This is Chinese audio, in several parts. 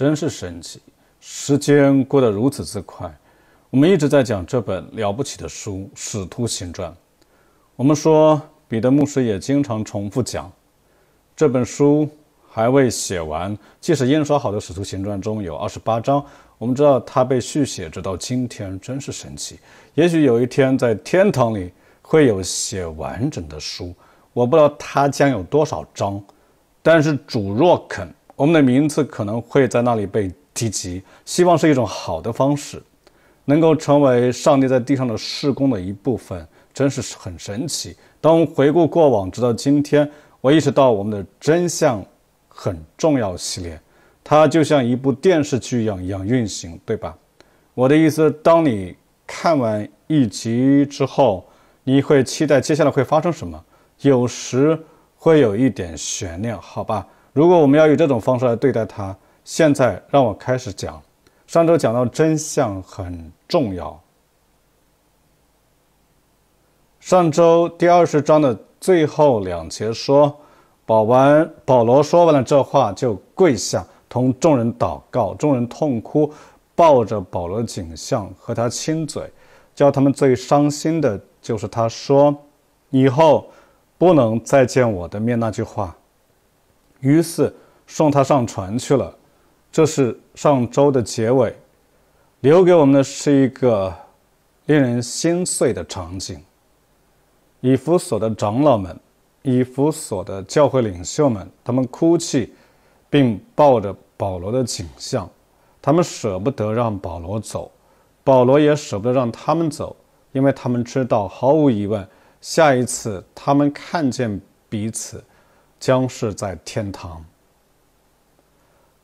真是神奇，时间过得如此之快。我们一直在讲这本了不起的书《使徒行传》。我们说，彼得牧师也经常重复讲，这本书还未写完。即使印刷好的《使徒行传》中有二十八章，我们知道它被续写直到今天，真是神奇。也许有一天在天堂里会有写完整的书，我不知道它将有多少章，但是主若肯。我们的名字可能会在那里被提及，希望是一种好的方式，能够成为上帝在地上的事工的一部分，真是很神奇。当回顾过往，直到今天，我意识到我们的真相很重要。系列，它就像一部电视剧一样一样运行，对吧？我的意思，当你看完一集之后，你会期待接下来会发生什么，有时会有一点悬念，好吧？如果我们要以这种方式来对待他，现在让我开始讲。上周讲到真相很重要。上周第二十章的最后两节说，保完保罗说完了这话就跪下，同众人祷告，众人痛哭，抱着保罗，的景象和他亲嘴，叫他们最伤心的，就是他说以后不能再见我的面那句话。于是送他上船去了。这是上周的结尾，留给我们的是一个令人心碎的场景：以弗所的长老们、以弗所的教会领袖们，他们哭泣，并抱着保罗的景象。他们舍不得让保罗走，保罗也舍不得让他们走，因为他们知道，毫无疑问，下一次他们看见彼此。将是在天堂。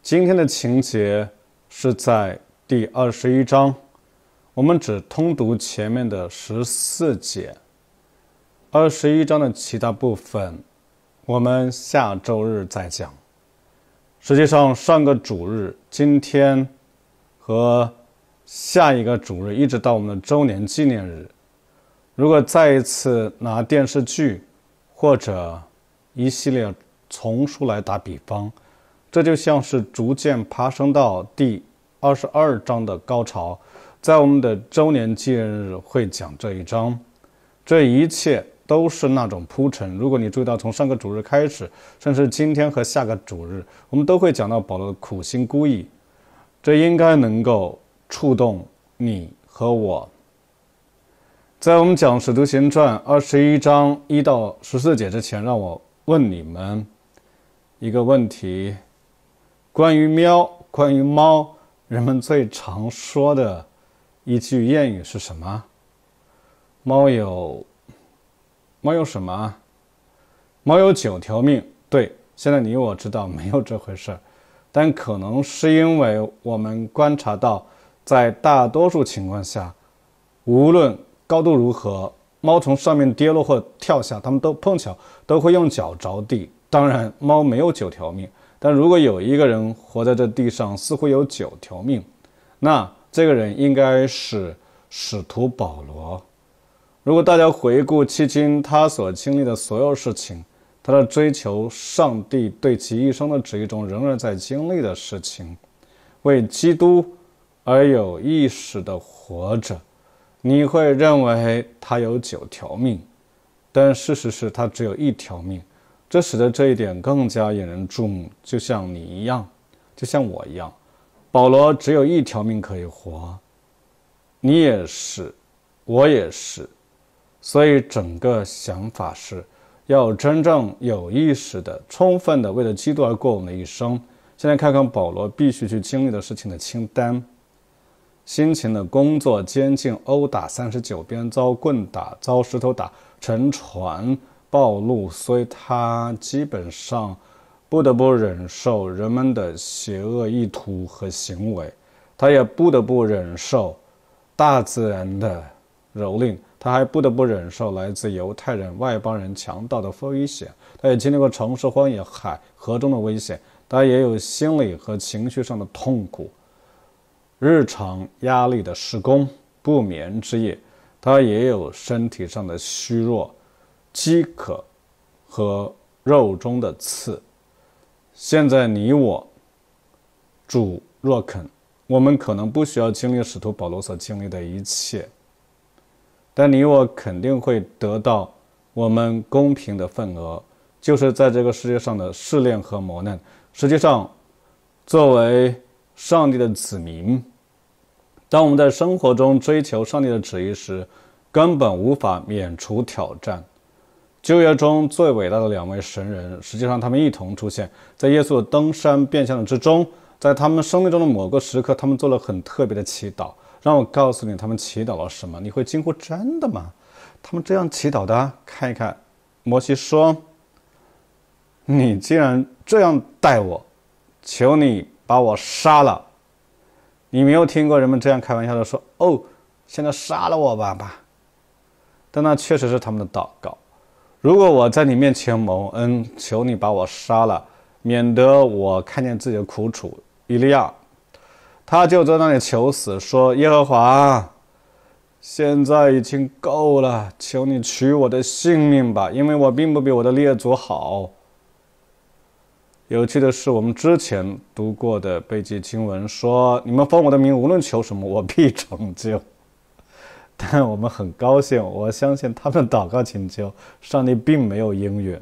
今天的情节是在第二十一章，我们只通读前面的十四节。二十一章的其他部分，我们下周日再讲。实际上，上个主日、今天和下一个主日，一直到我们的周年纪念日，如果再一次拿电视剧或者。一系列丛书来打比方，这就像是逐渐爬升到第二十二章的高潮。在我们的周年纪念日会讲这一章，这一切都是那种铺陈。如果你注意到从上个主日开始，甚至今天和下个主日，我们都会讲到保罗的苦心孤诣。这应该能够触动你和我。在我们讲《使徒行传》二十一章一到十四节之前，让我。问你们一个问题：关于喵，关于猫，人们最常说的一句谚语是什么？猫有猫有什么？猫有九条命。对，现在你我知道没有这回事，但可能是因为我们观察到，在大多数情况下，无论高度如何，猫从上面跌落或跳下，它们都碰巧。都会用脚着地。当然，猫没有九条命，但如果有一个人活在这地上，似乎有九条命，那这个人应该是使徒保罗。如果大家回顾迄今他所经历的所有事情，他的追求上帝对其一生的旨意中仍然在经历的事情，为基督而有意识的活着，你会认为他有九条命。但事实是他只有一条命，这使得这一点更加引人注目。就像你一样，就像我一样，保罗只有一条命可以活，你也是，我也是。所以整个想法是要真正有意识的、充分的，为了基督而过我们的一生。现在看看保罗必须去经历的事情的清单：辛勤的工作、监禁、殴打、三十九鞭、遭棍打、遭石头打。沉船暴露，所以他基本上不得不忍受人们的邪恶意图和行为，他也不得不忍受大自然的蹂躏，他还不得不忍受来自犹太人、外邦人、强盗的危险。他也经历过城市、荒野、海河中的危险，他也有心理和情绪上的痛苦，日常压力的施工、不眠之夜。他也有身体上的虚弱、饥渴和肉中的刺。现在你我，主若肯，我们可能不需要经历使徒保罗所经历的一切，但你我肯定会得到我们公平的份额，就是在这个世界上的试炼和磨难。实际上，作为上帝的子民。当我们在生活中追求上帝的旨意时，根本无法免除挑战。旧约中最伟大的两位神人，实际上他们一同出现在耶稣的登山变相之中。在他们生命中的某个时刻，他们做了很特别的祈祷。让我告诉你他们祈祷了什么，你会惊呼：“真的吗？他们这样祈祷的，看一看。摩西说：“你既然这样待我，求你把我杀了。”你没有听过人们这样开玩笑的说：“哦，现在杀了我吧吧。”但那确实是他们的祷告。如果我在你面前蒙恩，求你把我杀了，免得我看见自己的苦楚。伊利亚，他就在那里求死，说：“耶和华，现在已经够了，求你取我的性命吧，因为我并不比我的列祖好。”有趣的是，我们之前读过的《贝济经文》说：“你们封我的名，无论求什么，我必成就。”但我们很高兴，我相信他们祷告请求，上帝并没有应允。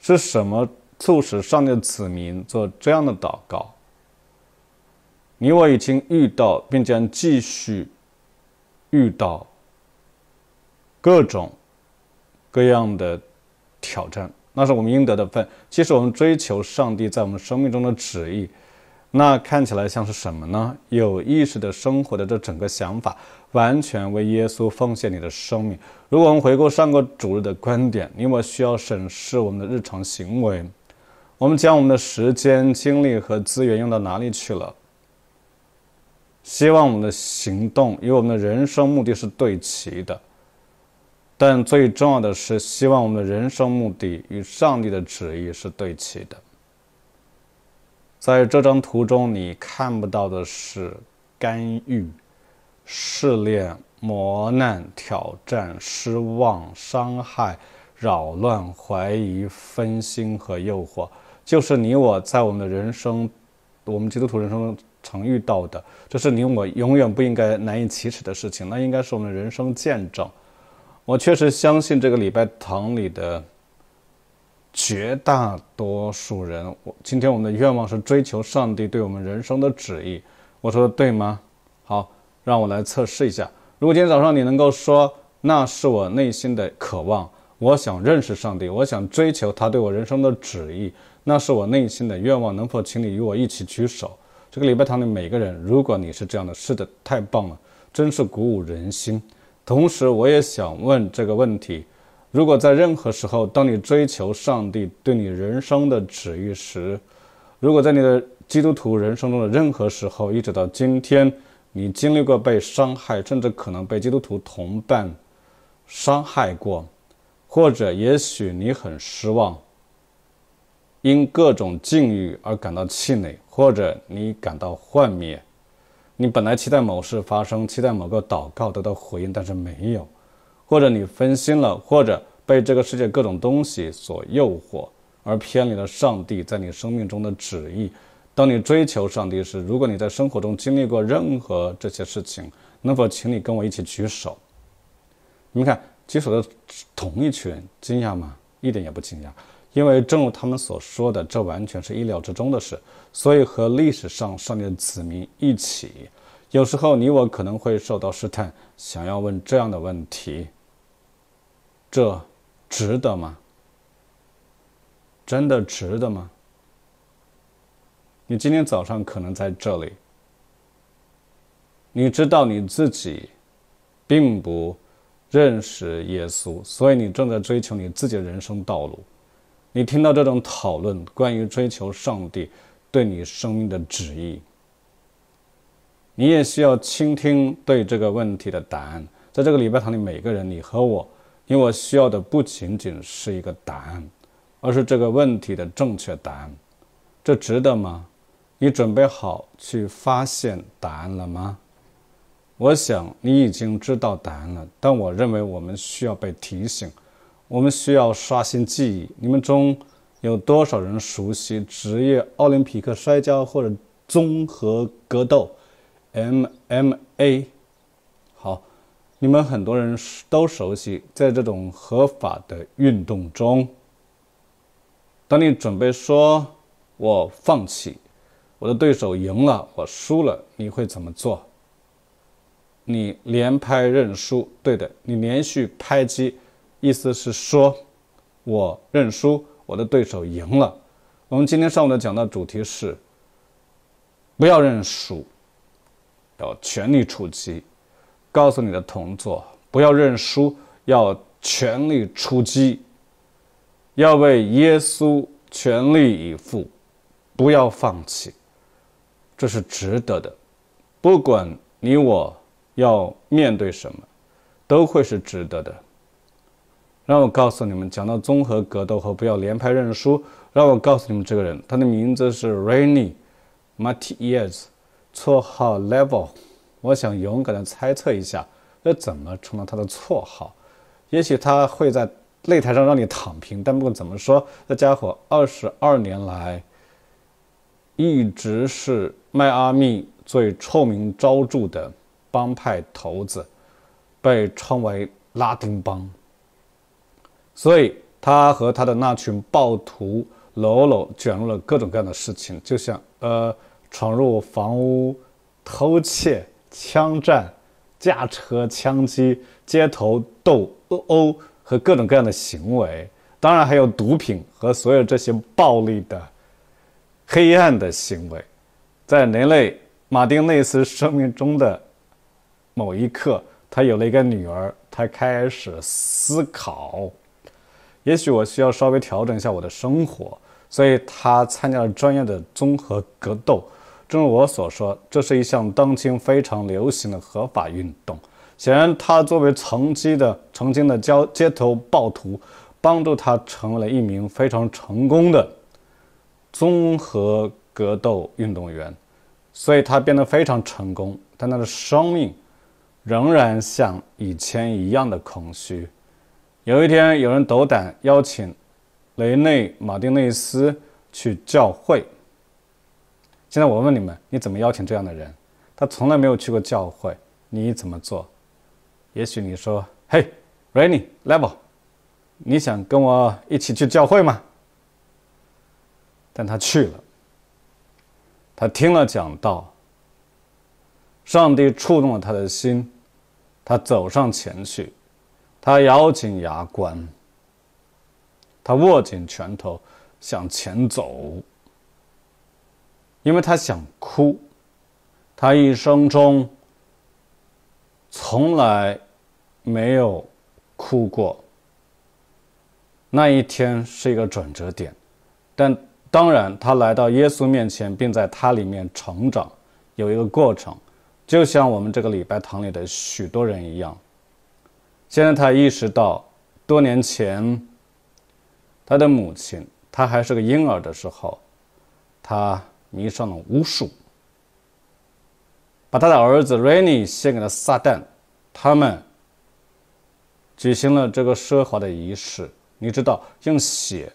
是什么促使上帝的子民做这样的祷告？你我已经遇到，并将继续遇到各种各样的挑战。那是我们应得的份。即使我们追求上帝在我们生命中的旨意，那看起来像是什么呢？有意识的生活的这整个想法，完全为耶稣奉献你的生命。如果我们回顾上个主日的观点，你我需要审视我们的日常行为，我们将我们的时间、精力和资源用到哪里去了？希望我们的行动与我们的人生目的是对齐的。但最重要的是，希望我们的人生目的与上帝的旨意是对齐的。在这张图中，你看不到的是干预、试炼、磨难、挑战、失望、伤害、扰乱、怀疑、分心和诱惑，就是你我在我们的人生，我们基督徒人生中常遇到的。这是你我永远不应该难以启齿的事情，那应该是我们人生见证。我确实相信这个礼拜堂里的绝大多数人。我今天我们的愿望是追求上帝对我们人生的旨意。我说的对吗？好，让我来测试一下。如果今天早上你能够说那是我内心的渴望，我想认识上帝，我想追求他对我人生的旨意，那是我内心的愿望，能否请你与我一起举手？这个礼拜堂里每个人，如果你是这样的，是的，太棒了，真是鼓舞人心。同时，我也想问这个问题：如果在任何时候，当你追求上帝对你人生的旨意时，如果在你的基督徒人生中的任何时候，一直到今天，你经历过被伤害，甚至可能被基督徒同伴伤害过，或者也许你很失望，因各种境遇而感到气馁，或者你感到幻灭。你本来期待某事发生，期待某个祷告得到回应，但是没有，或者你分心了，或者被这个世界各种东西所诱惑而偏离了上帝在你生命中的旨意。当你追求上帝时，如果你在生活中经历过任何这些事情，能否请你跟我一起举手？你们看，举手的同一群人，惊讶吗？一点也不惊讶。因为正如他们所说的，这完全是意料之中的事。所以，和历史上上帝的子民一起，有时候你我可能会受到试探，想要问这样的问题：这值得吗？真的值得吗？你今天早上可能在这里，你知道你自己并不认识耶稣，所以你正在追求你自己的人生道路。你听到这种讨论，关于追求上帝对你生命的旨意，你也需要倾听对这个问题的答案。在这个礼拜堂里，每个人，你和我，因为我需要的不仅仅是一个答案，而是这个问题的正确答案。这值得吗？你准备好去发现答案了吗？我想你已经知道答案了，但我认为我们需要被提醒。我们需要刷新记忆。你们中有多少人熟悉职业奥林匹克摔跤或者综合格斗 （MMA）？好，你们很多人都熟悉。在这种合法的运动中，当你准备说“我放弃”，我的对手赢了，我输了，你会怎么做？你连拍认输？对的，你连续拍击。意思是说，我认输，我的对手赢了。我们今天上午的讲的主题是：不要认输，要全力出击。告诉你的同座，不要认输，要全力出击，要为耶稣全力以赴，不要放弃。这是值得的，不管你我要面对什么，都会是值得的。让我告诉你们，讲到综合格斗和不要连拍认输。让我告诉你们，这个人他的名字是 r a i n y m a t i a e z 绰号 Level。我想勇敢的猜测一下，这怎么成了他的绰号？也许他会在擂台上让你躺平。但不管怎么说，这家伙二十二年来一直是迈阿密最臭名昭著的帮派头子，被称为拉丁帮。所以他和他的那群暴徒喽喽卷入了各种各样的事情，就像呃，闯入房屋偷窃、枪战、驾车枪击、街头斗殴和各种各样的行为。当然还有毒品和所有这些暴力的、黑暗的行为。在人类马丁内斯生命中的某一刻，他有了一个女儿，他开始思考。也许我需要稍微调整一下我的生活，所以他参加了专业的综合格斗。正如我所说，这是一项当今非常流行的合法运动。显然，他作为曾经的曾经的交街头暴徒，帮助他成为了一名非常成功的综合格斗运动员。所以他变得非常成功，但他的生命仍然像以前一样的空虚。有一天，有人斗胆邀请雷内马丁内斯去教会。现在我问你们，你怎么邀请这样的人？他从来没有去过教会，你怎么做？也许你说：“嘿 r a i n y l e v e l 你想跟我一起去教会吗？”但他去了，他听了讲道，上帝触动了他的心，他走上前去。他咬紧牙关，他握紧拳头向前走，因为他想哭，他一生中从来没有哭过。那一天是一个转折点，但当然，他来到耶稣面前，并在他里面成长，有一个过程，就像我们这个礼拜堂里的许多人一样。现在他意识到，多年前，他的母亲，他还是个婴儿的时候，他迷上了巫术，把他的儿子 r a i n e 献给了撒旦，他们举行了这个奢华的仪式。你知道，用血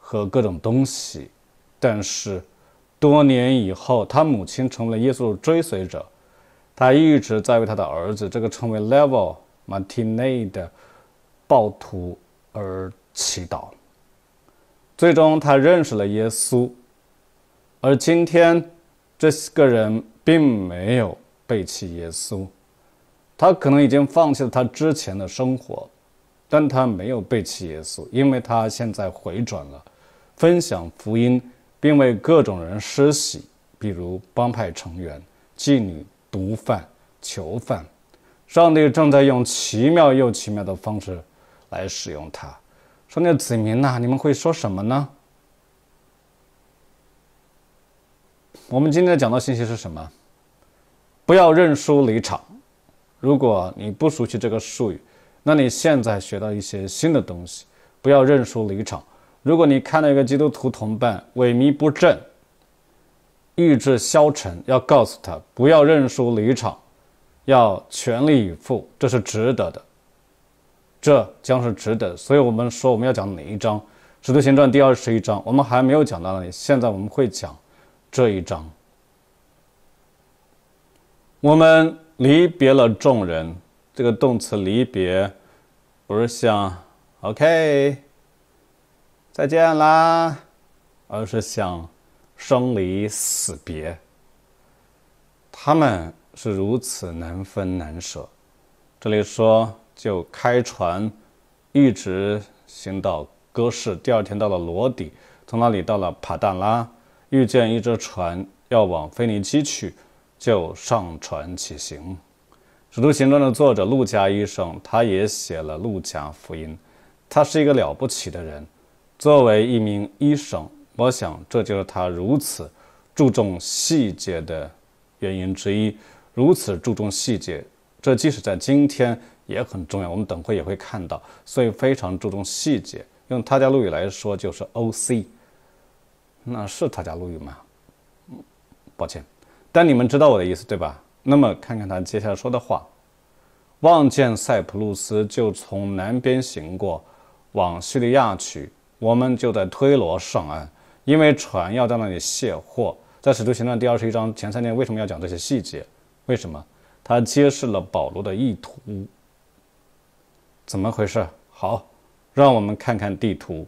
和各种东西。但是，多年以后，他母亲成为了耶稣的追随者，他一直在为他的儿子这个称为 Level。马提内的暴徒而祈祷，最终他认识了耶稣。而今天，这四个人并没有背弃耶稣，他可能已经放弃了他之前的生活，但他没有背弃耶稣，因为他现在回转了，分享福音，并为各种人施洗，比如帮派成员、妓女、毒贩、囚犯。上帝正在用奇妙又奇妙的方式来使用他，上帝子民呐，你们会说什么呢？我们今天讲的信息是什么？不要认输离场。如果你不熟悉这个术语，那你现在学到一些新的东西，不要认输离场。如果你看到一个基督徒同伴萎靡不振、意志消沉，要告诉他不要认输离场。要全力以赴，这是值得的，这将是值得。所以，我们说我们要讲哪一章，《使徒行传》第二十一章，我们还没有讲到那里。现在我们会讲这一章。我们离别了众人，这个动词“离别”不是像 “OK，再见啦”，而是像生离死别。他们。是如此难分难舍。这里说，就开船，一直行到戈市，第二天到了罗底，从那里到了帕旦拉，遇见一只船要往菲尼基去，就上船起行。使徒行传的作者路加医生，他也写了《路加福音》，他是一个了不起的人。作为一名医生，我想这就是他如此注重细节的原因之一。如此注重细节，这即使在今天也很重要。我们等会也会看到，所以非常注重细节。用他家路语来说就是 “O C”，那是他家路语吗？抱歉，但你们知道我的意思对吧？那么看看他接下来说的话：望见塞浦路斯就从南边行过，往叙利亚去。我们就在推罗上岸，因为船要在那里卸货。在使徒行传第二十一章前三天，为什么要讲这些细节？为什么？他揭示了保罗的意图。怎么回事？好，让我们看看地图。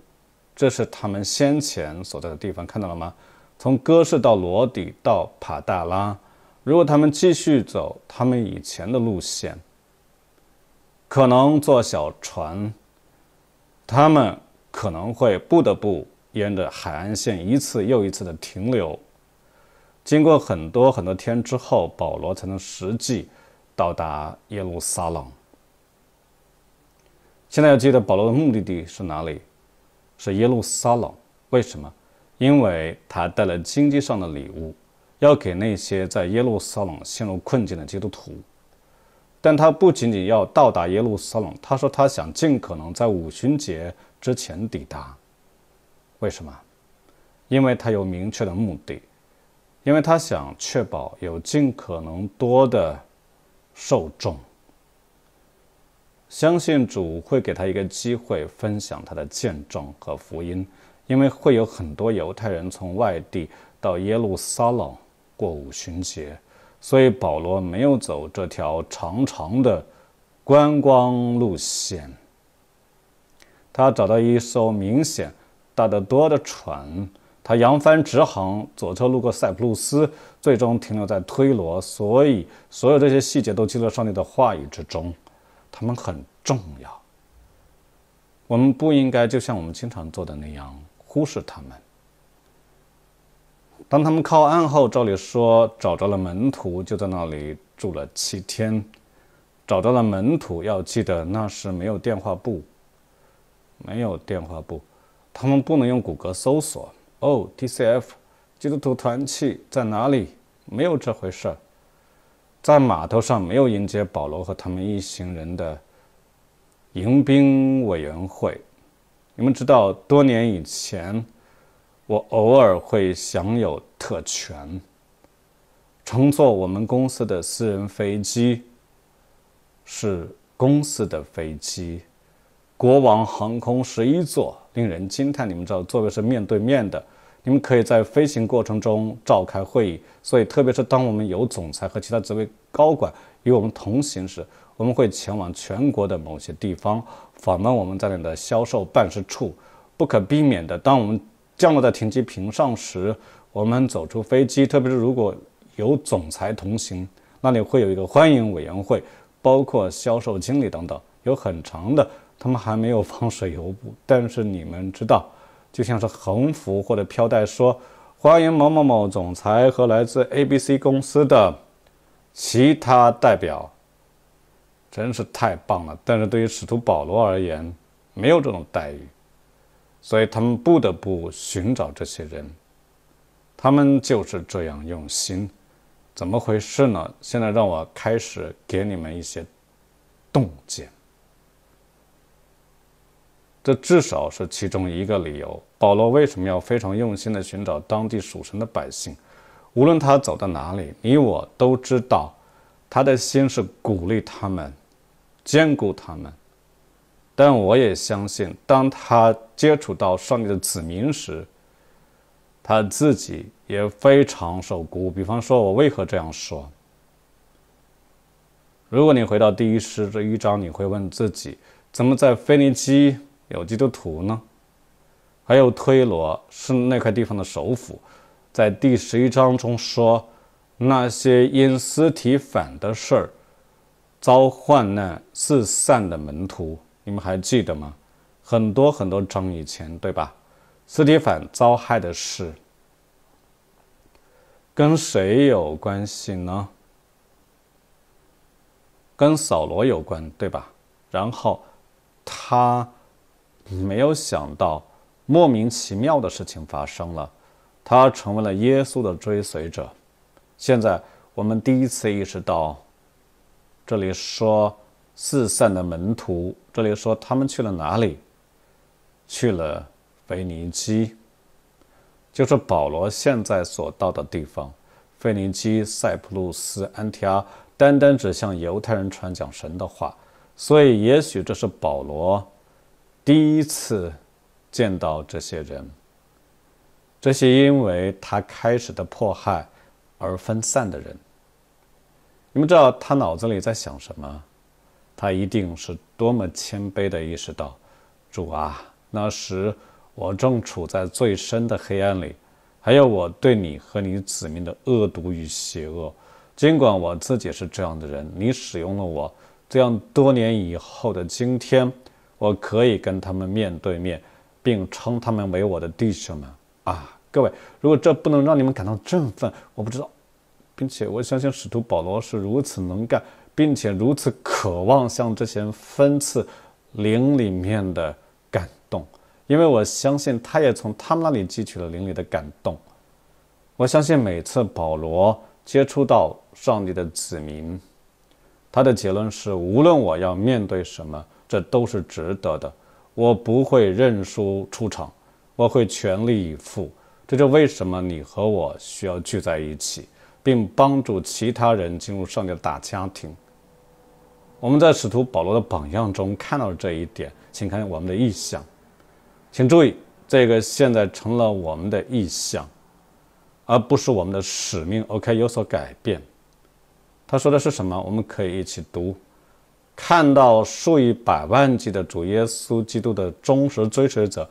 这是他们先前所在的地方，看到了吗？从戈氏到罗底到帕大拉。如果他们继续走他们以前的路线，可能坐小船，他们可能会不得不沿着海岸线一次又一次的停留。经过很多很多天之后，保罗才能实际到达耶路撒冷。现在要记得，保罗的目的地是哪里？是耶路撒冷。为什么？因为他带了经济上的礼物，要给那些在耶路撒冷陷入困境的基督徒。但他不仅仅要到达耶路撒冷，他说他想尽可能在五旬节之前抵达。为什么？因为他有明确的目的。因为他想确保有尽可能多的受众，相信主会给他一个机会分享他的见证和福音。因为会有很多犹太人从外地到耶路撒冷过五旬节，所以保罗没有走这条长长的观光路线。他找到一艘明显大得多的船。他扬帆直航，左侧路过塞浦路斯，最终停留在推罗。所以，所有这些细节都记录上帝的话语之中，他们很重要。我们不应该就像我们经常做的那样忽视他们。当他们靠岸后，照理说找着了门徒，就在那里住了七天。找到了门徒，要记得那时没有电话簿，没有电话簿，他们不能用谷歌搜索。哦 t c f 基督徒团契在哪里？没有这回事儿，在码头上没有迎接保罗和他们一行人的迎宾委员会。你们知道，多年以前，我偶尔会享有特权，乘坐我们公司的私人飞机，是公司的飞机，国王航空十一座。令人惊叹！你们知道，座位是面对面的，你们可以在飞行过程中召开会议。所以，特别是当我们有总裁和其他职位高管与我们同行时，我们会前往全国的某些地方访问我们在那的销售办事处。不可避免的，当我们降落在停机坪上时，我们走出飞机，特别是如果有总裁同行，那里会有一个欢迎委员会，包括销售经理等等，有很长的。他们还没有放水油布，但是你们知道，就像是横幅或者飘带，说欢迎某某某总裁和来自 ABC 公司的其他代表，真是太棒了。但是对于使徒保罗而言，没有这种待遇，所以他们不得不寻找这些人。他们就是这样用心。怎么回事呢？现在让我开始给你们一些洞见。这至少是其中一个理由。保罗为什么要非常用心地寻找当地属神的百姓？无论他走到哪里，你我都知道，他的心是鼓励他们，兼顾他们。但我也相信，当他接触到上帝的子民时，他自己也非常受鼓舞。比方说，我为何这样说？如果你回到第一诗这一章，你会问自己，怎么在腓尼基？有基督徒呢，还有推罗是那块地方的首府，在第十一章中说，那些因斯提反的事儿遭患难自散的门徒，你们还记得吗？很多很多章以前，对吧？斯提反遭害的事，跟谁有关系呢？跟扫罗有关，对吧？然后他。没有想到，莫名其妙的事情发生了，他成为了耶稣的追随者。现在我们第一次意识到，这里说四散的门徒，这里说他们去了哪里？去了腓尼基，就是保罗现在所到的地方。腓尼基、塞浦路斯、安提阿，单单指向犹太人传讲神的话。所以，也许这是保罗。第一次见到这些人，这些因为他开始的迫害而分散的人，你们知道他脑子里在想什么？他一定是多么谦卑的意识到，主啊，那时我正处在最深的黑暗里，还有我对你和你子民的恶毒与邪恶。尽管我自己是这样的人，你使用了我，这样多年以后的今天。我可以跟他们面对面，并称他们为我的弟兄们啊！各位，如果这不能让你们感到振奋，我不知道，并且我相信使徒保罗是如此能干，并且如此渴望向这些分次灵里面的感动，因为我相信他也从他们那里汲取了灵里的感动。我相信每次保罗接触到上帝的子民，他的结论是：无论我要面对什么。这都是值得的，我不会认输，出场，我会全力以赴。这就为什么你和我需要聚在一起，并帮助其他人进入上帝的大家庭。我们在使徒保罗的榜样中看到了这一点，请看我们的意向，请注意，这个现在成了我们的意向，而不是我们的使命。OK，有所改变。他说的是什么？我们可以一起读。看到数以百万计的主耶稣基督的忠实追随者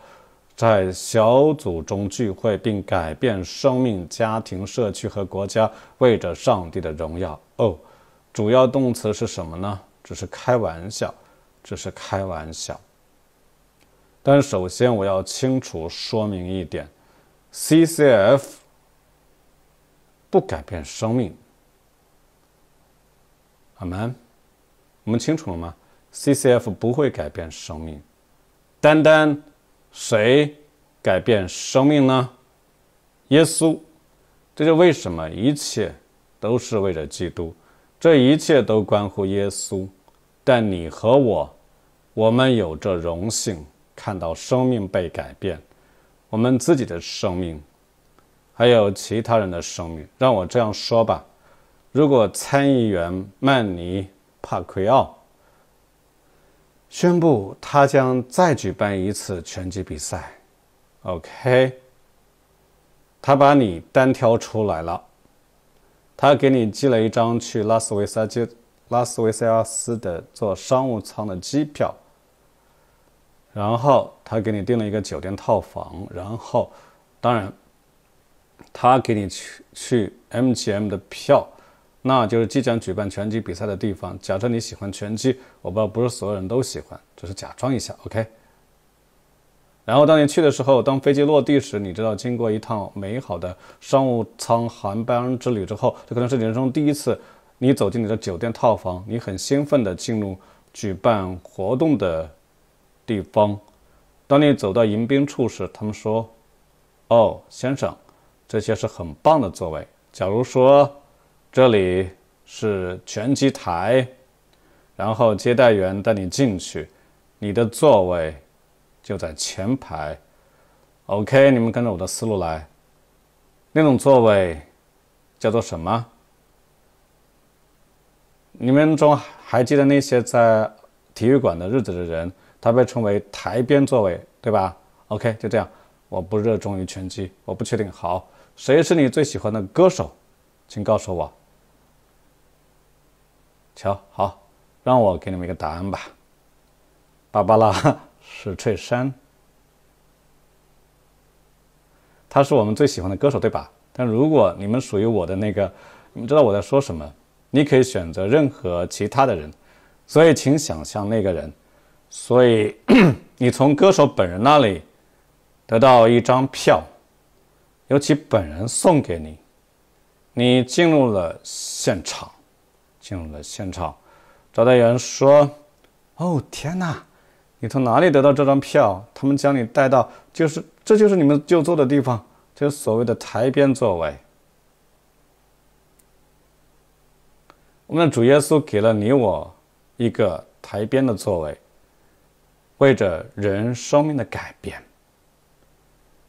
在小组中聚会，并改变生命、家庭、社区和国家，为着上帝的荣耀。哦，主要动词是什么呢？只是开玩笑，只是开玩笑。但首先，我要清楚说明一点：CCF 不改变生命。阿门。我们清楚了吗？CCF 不会改变生命，单单谁改变生命呢？耶稣。这就为什么一切都是为了基督，这一切都关乎耶稣。但你和我，我们有着荣幸看到生命被改变，我们自己的生命，还有其他人的生命。让我这样说吧：如果参议员曼尼，帕奎奥宣布他将再举办一次拳击比赛。OK，他把你单挑出来了，他给你寄了一张去拉斯维加斯、拉斯维加斯的坐商务舱的机票，然后他给你订了一个酒店套房，然后当然他给你去去 MGM 的票。那就是即将举办拳击比赛的地方。假设你喜欢拳击，我不知道不是所有人都喜欢，只是假装一下，OK。然后当你去的时候，当飞机落地时，你知道经过一趟美好的商务舱航班之旅之后，这可能是你人生第一次，你走进你的酒店套房，你很兴奋地进入举办活动的地方。当你走到迎宾处时，他们说：“哦，先生，这些是很棒的座位。”假如说。这里是拳击台，然后接待员带你进去，你的座位就在前排。OK，你们跟着我的思路来。那种座位叫做什么？你们中还记得那些在体育馆的日子的人，他被称为台边座位，对吧？OK，就这样。我不热衷于拳击，我不确定。好，谁是你最喜欢的歌手？请告诉我。瞧，好，让我给你们一个答案吧。芭芭拉是翠珊，他是我们最喜欢的歌手，对吧？但如果你们属于我的那个，你们知道我在说什么。你可以选择任何其他的人，所以请想象那个人。所以 你从歌手本人那里得到一张票，由其本人送给你，你进入了现场。进入了现场，招待员说：“哦，天哪！你从哪里得到这张票？他们将你带到，就是这就是你们就坐的地方，就是所谓的台边座位。我们的主耶稣给了你我一个台边的座位，为着人生命的改变。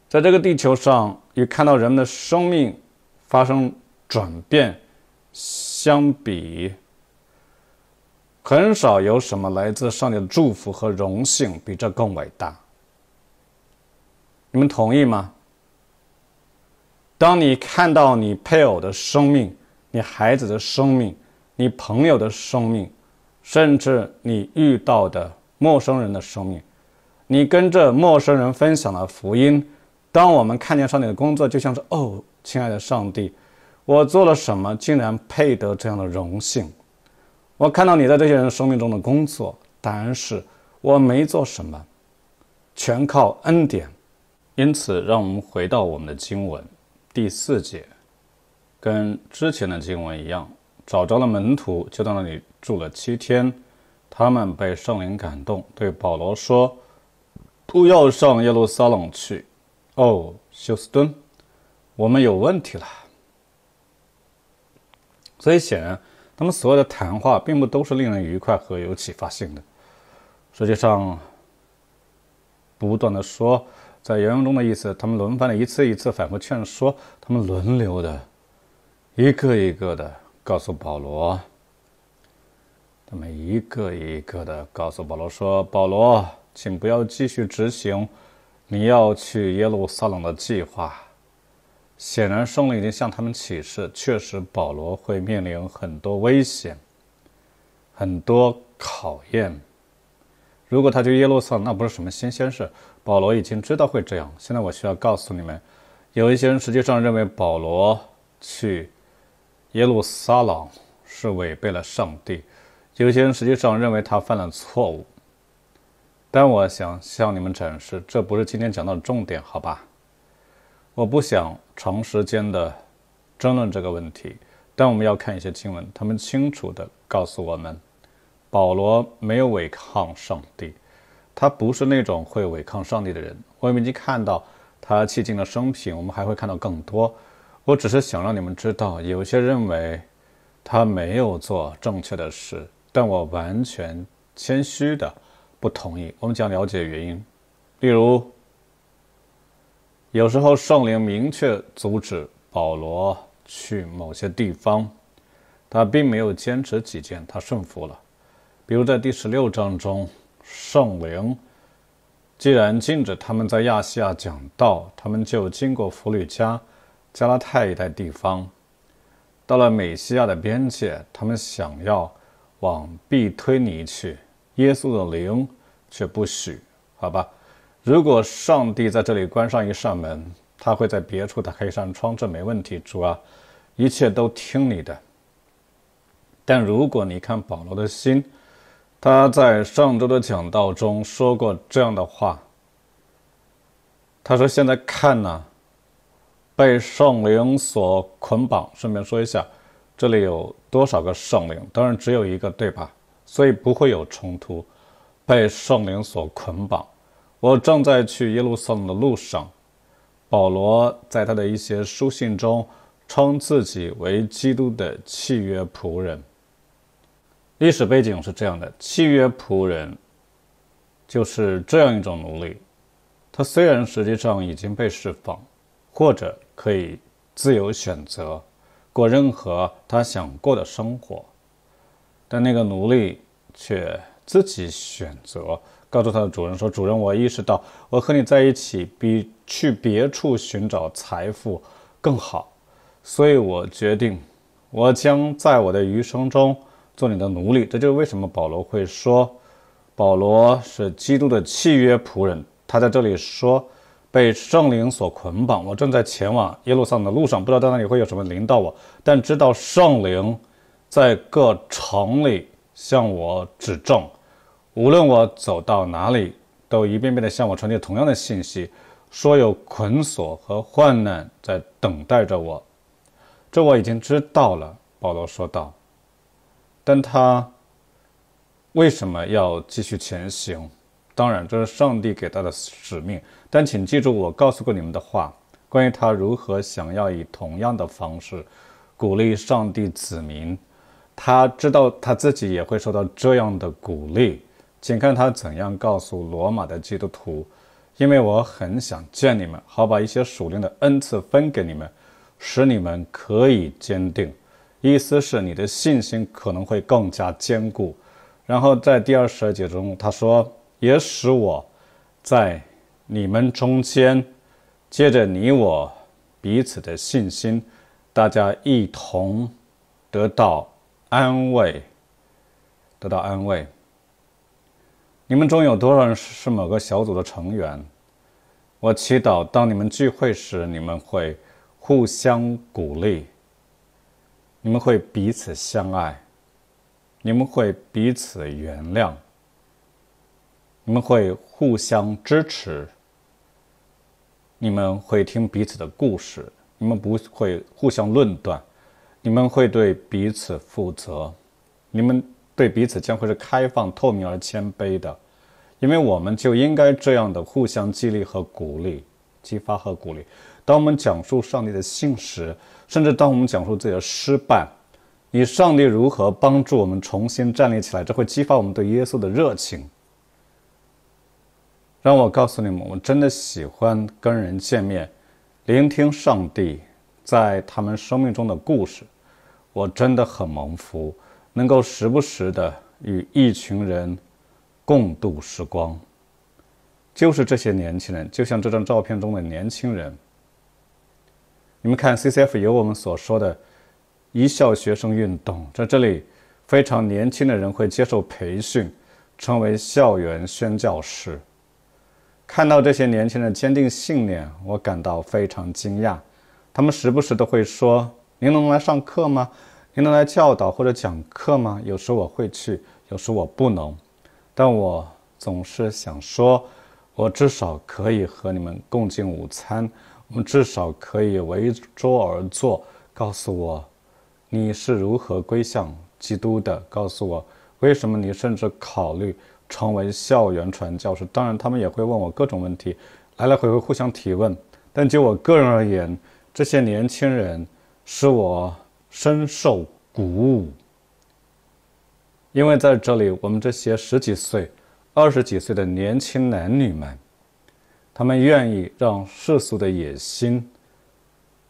在这个地球上，有看到人们的生命发生转变。”相比，很少有什么来自上帝的祝福和荣幸比这更伟大。你们同意吗？当你看到你配偶的生命、你孩子的生命、你朋友的生命，甚至你遇到的陌生人的生命，你跟着陌生人分享了福音。当我们看见上帝的工作，就像是哦，亲爱的上帝。我做了什么，竟然配得这样的荣幸？我看到你在这些人生命中的工作，答案是我没做什么，全靠恩典。因此，让我们回到我们的经文第四节，跟之前的经文一样，找着了门徒，就到那里住了七天。他们被圣灵感动，对保罗说：“不要上耶路撒冷去。”哦，休斯顿，我们有问题了。所以显然，他们所有的谈话并不都是令人愉快和有启发性的。实际上，不断的说，在原文中的意思，他们轮番的一次一次反复劝说，他们轮流的，一个一个的告诉保罗，他们一个一个的告诉保罗说：“保罗，请不要继续执行你要去耶路撒冷的计划。”显然，圣灵已经向他们启示，确实，保罗会面临很多危险，很多考验。如果他去耶路撒，冷，那不是什么新鲜事。保罗已经知道会这样。现在，我需要告诉你们，有一些人实际上认为保罗去耶路撒冷是违背了上帝；有些人实际上认为他犯了错误。但我想向你们展示，这不是今天讲到的重点，好吧？我不想。长时间的争论这个问题，但我们要看一些经文，他们清楚的告诉我们，保罗没有违抗上帝，他不是那种会违抗上帝的人。我们已经看到他弃尽了生平，我们还会看到更多。我只是想让你们知道，有些认为他没有做正确的事，但我完全谦虚的不同意。我们将了解原因，例如。有时候圣灵明确阻止保罗去某些地方，他并没有坚持己见，他顺服了。比如在第十六章中，圣灵既然禁止他们在亚细亚讲道，他们就经过弗吕加、加拉泰一带地方，到了美西亚的边界，他们想要往必推尼去，耶稣的灵却不许，好吧。如果上帝在这里关上一扇门，他会在别处打开一扇窗，这没问题。主啊，一切都听你的。但如果你看保罗的心，他在上周的讲道中说过这样的话。他说：“现在看呢，被圣灵所捆绑。”顺便说一下，这里有多少个圣灵？当然只有一个，对吧？所以不会有冲突。被圣灵所捆绑。我正在去耶路撒冷的路上。保罗在他的一些书信中称自己为基督的契约仆人。历史背景是这样的：契约仆人就是这样一种奴隶。他虽然实际上已经被释放，或者可以自由选择过任何他想过的生活，但那个奴隶却自己选择。告诉他的主人说：“主人，我意识到我和你在一起比去别处寻找财富更好，所以我决定，我将在我的余生中做你的奴隶。”这就是为什么保罗会说，保罗是基督的契约仆人。他在这里说，被圣灵所捆绑。我正在前往耶路撒冷的路上，不知道那里会有什么领到我，但知道圣灵在各城里向我指正。无论我走到哪里，都一遍遍地向我传递同样的信息，说有捆锁和患难在等待着我。这我已经知道了，保罗说道。但他为什么要继续前行？当然，这是上帝给他的使命。但请记住我告诉过你们的话，关于他如何想要以同样的方式鼓励上帝子民。他知道他自己也会受到这样的鼓励。请看他怎样告诉罗马的基督徒：“因为我很想见你们，好把一些属灵的恩赐分给你们，使你们可以坚定。”意思是你的信心可能会更加坚固。然后在第二十二节中，他说：“也使我，在你们中间，借着你我彼此的信心，大家一同得到安慰，得到安慰。”你们中有多少人是某个小组的成员？我祈祷，当你们聚会时，你们会互相鼓励，你们会彼此相爱，你们会彼此原谅，你们会互相支持，你们会听彼此的故事，你们不会互相论断，你们会对彼此负责，你们。对彼此将会是开放、透明而谦卑的，因为我们就应该这样的互相激励和鼓励、激发和鼓励。当我们讲述上帝的信时，甚至当我们讲述自己的失败，以上帝如何帮助我们重新站立起来，这会激发我们对耶稣的热情。让我告诉你们，我真的喜欢跟人见面，聆听上帝在他们生命中的故事，我真的很蒙福。能够时不时地与一群人共度时光，就是这些年轻人，就像这张照片中的年轻人。你们看，CCF 有我们所说的“一校学生运动”，在这里，非常年轻的人会接受培训，成为校园宣教师。看到这些年轻人坚定信念，我感到非常惊讶。他们时不时都会说：“您能来上课吗？”你能来教导或者讲课吗？有时我会去，有时我不能，但我总是想说，我至少可以和你们共进午餐，我们至少可以围桌而坐。告诉我，你是如何归向基督的？告诉我，为什么你甚至考虑成为校园传教士？当然，他们也会问我各种问题，来来回回互相提问。但就我个人而言，这些年轻人是我。深受鼓舞，因为在这里，我们这些十几岁、二十几岁的年轻男女们，他们愿意让世俗的野心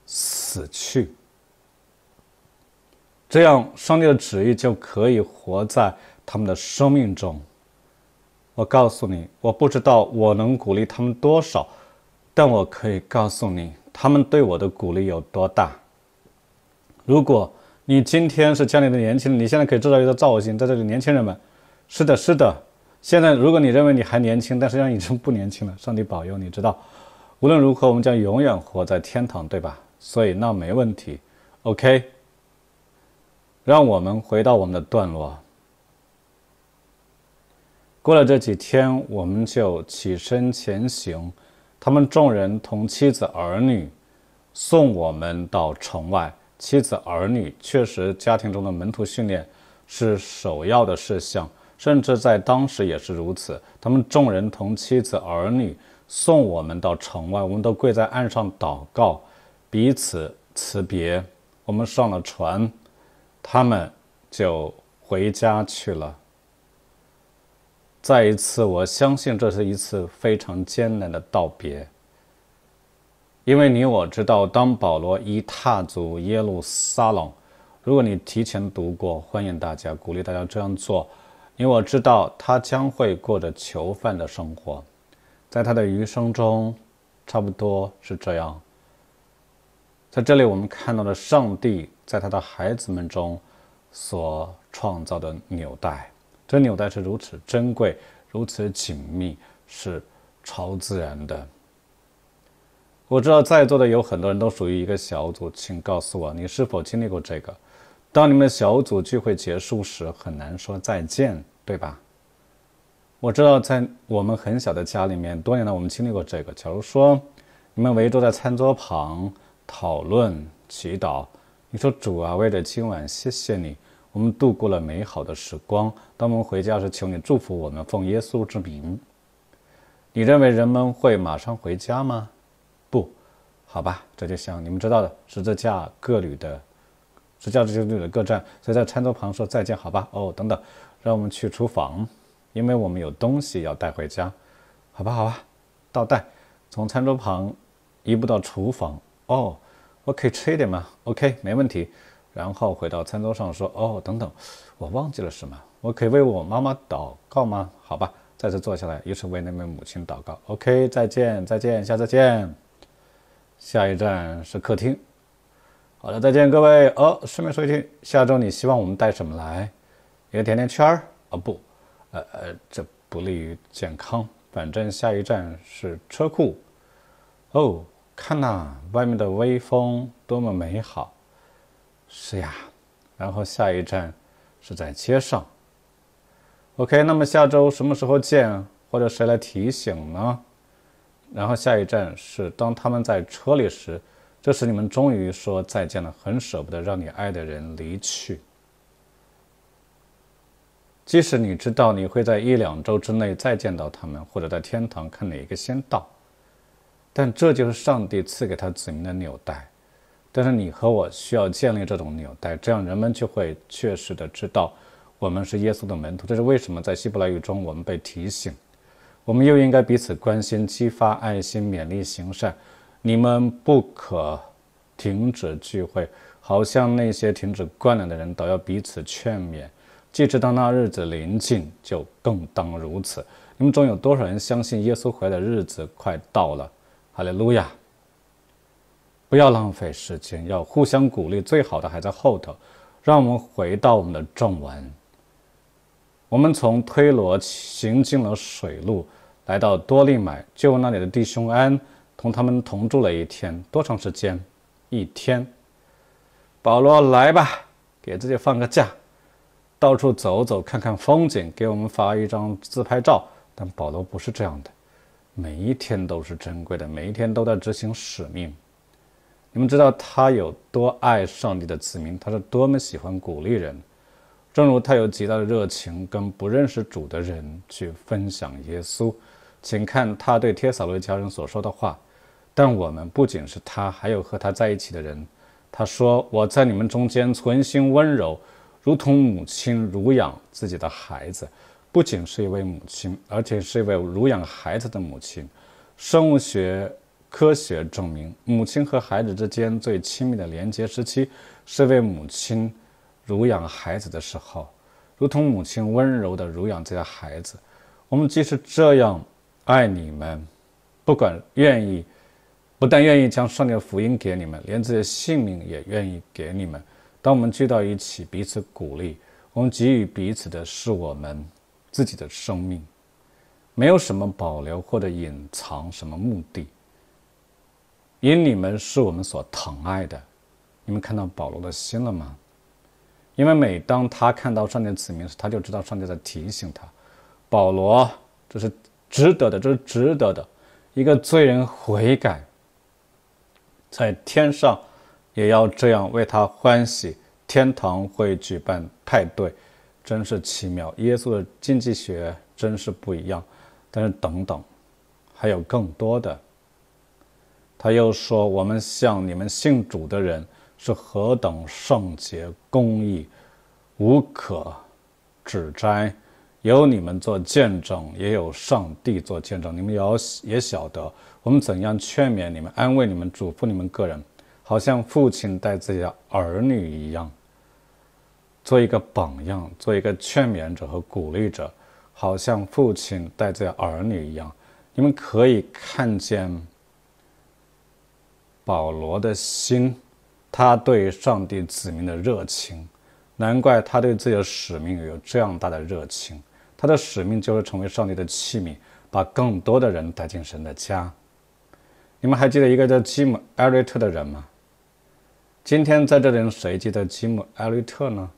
死去，这样上帝的旨意就可以活在他们的生命中。我告诉你，我不知道我能鼓励他们多少，但我可以告诉你，他们对我的鼓励有多大。如果你今天是家里的年轻人，你现在可以制造一个造型，在这里，年轻人们，是的，是的。现在，如果你认为你还年轻，但实际上已经不年轻了。上帝保佑，你知道，无论如何，我们将永远活在天堂，对吧？所以那没问题。OK，让我们回到我们的段落。过了这几天，我们就起身前行，他们众人同妻子儿女送我们到城外。妻子儿女确实，家庭中的门徒训练是首要的事项，甚至在当时也是如此。他们众人同妻子儿女送我们到城外，我们都跪在岸上祷告，彼此辞别。我们上了船，他们就回家去了。再一次，我相信这是一次非常艰难的道别。因为你我知道，当保罗一踏足耶路撒冷，如果你提前读过，欢迎大家，鼓励大家这样做。你我知道他将会过着囚犯的生活，在他的余生中，差不多是这样。在这里，我们看到了上帝在他的孩子们中所创造的纽带，这纽带是如此珍贵，如此紧密，是超自然的。我知道在座的有很多人都属于一个小组，请告诉我你是否经历过这个？当你们小组聚会结束时，很难说再见，对吧？我知道，在我们很小的家里面，多年来我们经历过这个。假如说你们围坐在餐桌旁讨论、祈祷，你说：“主啊，为了今晚，谢谢你，我们度过了美好的时光。”当我们回家时，求你祝福我们，奉耶稣之名。你认为人们会马上回家吗？好吧，这就像你们知道的十字架各旅的十字架这些旅的各站，所以在餐桌旁说再见，好吧？哦，等等，让我们去厨房，因为我们有东西要带回家，好吧？好吧，倒带，从餐桌旁移步到厨房。哦，我可以吃一点吗？OK，没问题。然后回到餐桌上说，哦，等等，我忘记了什么？我可以为我妈妈祷告吗？好吧，再次坐下来，于是为那位母亲祷告。OK，再见，再见，下次见。下一站是客厅，好了，再见各位。哦，顺便说一句，下周你希望我们带什么来？一个甜甜圈儿？哦不，呃呃，这不利于健康。反正下一站是车库。哦，看那外面的微风多么美好。是呀，然后下一站是在街上。OK，那么下周什么时候见？或者谁来提醒呢？然后下一站是当他们在车里时，这时你们终于说再见了，很舍不得让你爱的人离去。即使你知道你会在一两周之内再见到他们，或者在天堂看哪一个先到，但这就是上帝赐给他子民的纽带。但是你和我需要建立这种纽带，这样人们就会确实的知道我们是耶稣的门徒。这是为什么在希伯来语中我们被提醒。我们又应该彼此关心，激发爱心，勉励行善。你们不可停止聚会，好像那些停止惯了的人，都要彼此劝勉。既知道那日子临近，就更当如此。你们中有多少人相信耶稣回来的日子快到了？哈利路亚！不要浪费时间，要互相鼓励。最好的还在后头。让我们回到我们的正文。我们从推罗行进了水路，来到多利买，就那里的弟兄安同他们同住了一天。多长时间？一天。保罗，来吧，给自己放个假，到处走走，看看风景，给我们发一张自拍照。但保罗不是这样的，每一天都是珍贵的，每一天都在执行使命。你们知道他有多爱上帝的子民，他是多么喜欢鼓励人。正如他有极大的热情跟不认识主的人去分享耶稣，请看他对天撒罗一家人所说的话。但我们不仅是他，还有和他在一起的人。他说：“我在你们中间存心温柔，如同母亲乳养自己的孩子。不仅是一位母亲，而且是一位乳养孩子的母亲。生物学科学证明，母亲和孩子之间最亲密的连接时期是为母亲。”乳养孩子的时候，如同母亲温柔的乳养这些孩子。我们即使这样爱你们，不管愿意，不但愿意将上帝的福音给你们，连自己的性命也愿意给你们。当我们聚到一起，彼此鼓励，我们给予彼此的是我们自己的生命，没有什么保留或者隐藏什么目的。因你们是我们所疼爱的。你们看到保罗的心了吗？因为每当他看到上帝子民时，他就知道上帝在提醒他：保罗，这是值得的，这是值得的。一个罪人悔改，在天上也要这样为他欢喜，天堂会举办派对，真是奇妙。耶稣的经济学真是不一样。但是等等，还有更多的。他又说：我们向你们信主的人。是何等圣洁、公义，无可指摘。有你们做见证，也有上帝做见证。你们也要也晓得我们怎样劝勉你们、安慰你们、嘱咐你们个人，好像父亲带自己的儿女一样。做一个榜样，做一个劝勉者和鼓励者，好像父亲带自己的儿女一样。你们可以看见保罗的心。他对上帝子民的热情，难怪他对自己的使命有这样大的热情。他的使命就是成为上帝的器皿，把更多的人带进神的家。你们还记得一个叫吉姆·艾瑞特的人吗？今天在这里谁记得吉姆·艾瑞特呢？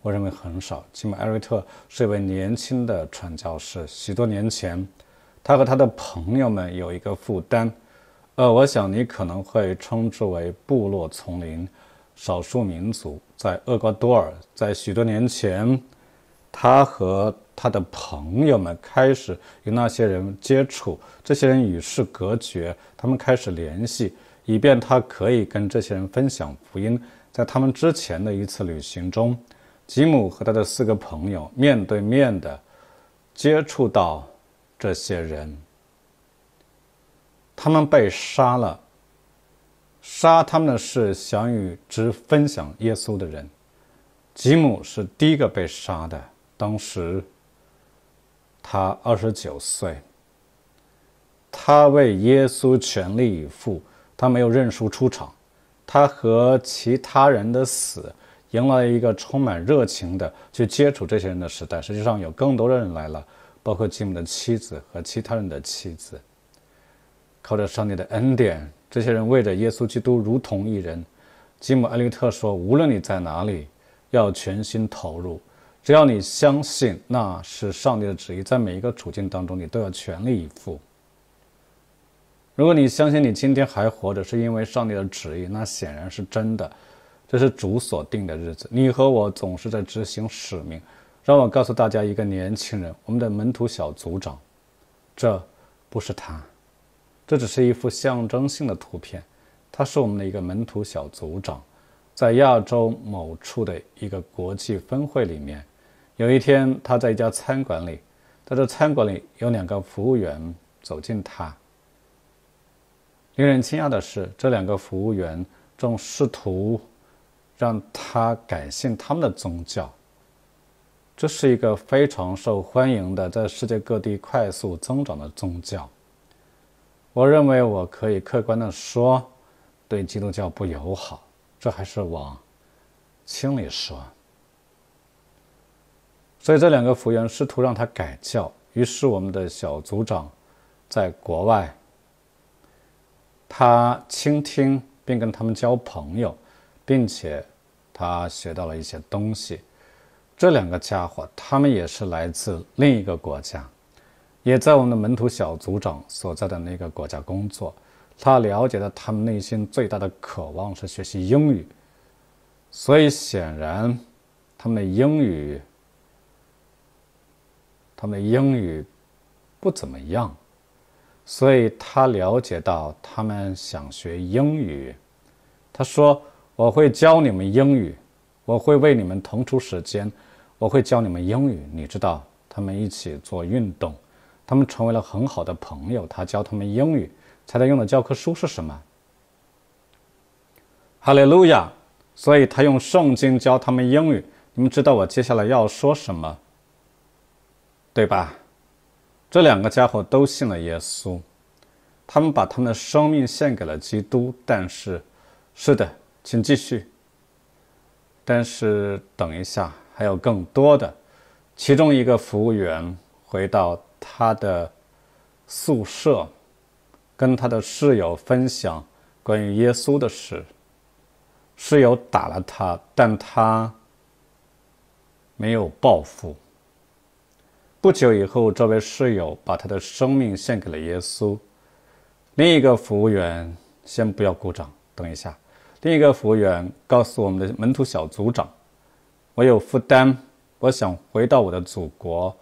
我认为很少。吉姆·艾瑞特是一位年轻的传教士。许多年前，他和他的朋友们有一个负担。呃，我想你可能会称之为部落丛林，少数民族在厄瓜多尔，在许多年前，他和他的朋友们开始与那些人接触，这些人与世隔绝，他们开始联系，以便他可以跟这些人分享福音。在他们之前的一次旅行中，吉姆和他的四个朋友面对面的接触到这些人。他们被杀了。杀他们的是想与之分享耶稣的人。吉姆是第一个被杀的。当时他二十九岁。他为耶稣全力以赴，他没有认输，出场。他和其他人的死，迎了一个充满热情的去接触这些人的时代。实际上，有更多的人来了，包括吉姆的妻子和其他人的妻子。靠着上帝的恩典，这些人为着耶稣基督如同一人。吉姆·埃利特说：“无论你在哪里，要全心投入；只要你相信那是上帝的旨意，在每一个处境当中，你都要全力以赴。如果你相信你今天还活着是因为上帝的旨意，那显然是真的。这是主所定的日子。你和我总是在执行使命。让我告诉大家，一个年轻人，我们的门徒小组长，这不是他。”这只是一幅象征性的图片，他是我们的一个门徒小组长，在亚洲某处的一个国际分会里面。有一天，他在一家餐馆里，在这餐馆里有两个服务员走进他。令人惊讶的是，这两个服务员正试图让他改信他们的宗教。这是一个非常受欢迎的，在世界各地快速增长的宗教。我认为我可以客观的说，对基督教不友好，这还是往轻里说。所以这两个服务员试图让他改教，于是我们的小组长在国外，他倾听并跟他们交朋友，并且他学到了一些东西。这两个家伙，他们也是来自另一个国家。也在我们的门徒小组长所在的那个国家工作，他了解到他们内心最大的渴望是学习英语，所以显然他们的英语，他们的英语不怎么样，所以他了解到他们想学英语，他说：“我会教你们英语，我会为你们腾出时间，我会教你们英语。”你知道，他们一起做运动。他们成为了很好的朋友。他教他们英语，猜他用的教科书是什么？哈利路亚！所以，他用圣经教他们英语。你们知道我接下来要说什么，对吧？这两个家伙都信了耶稣，他们把他们的生命献给了基督。但是，是的，请继续。但是，等一下，还有更多的。其中一个服务员回到。他的宿舍跟他的室友分享关于耶稣的事，室友打了他，但他没有报复。不久以后，这位室友把他的生命献给了耶稣。另一个服务员，先不要鼓掌，等一下。另一个服务员告诉我们的门徒小组长：“我有负担，我想回到我的祖国。”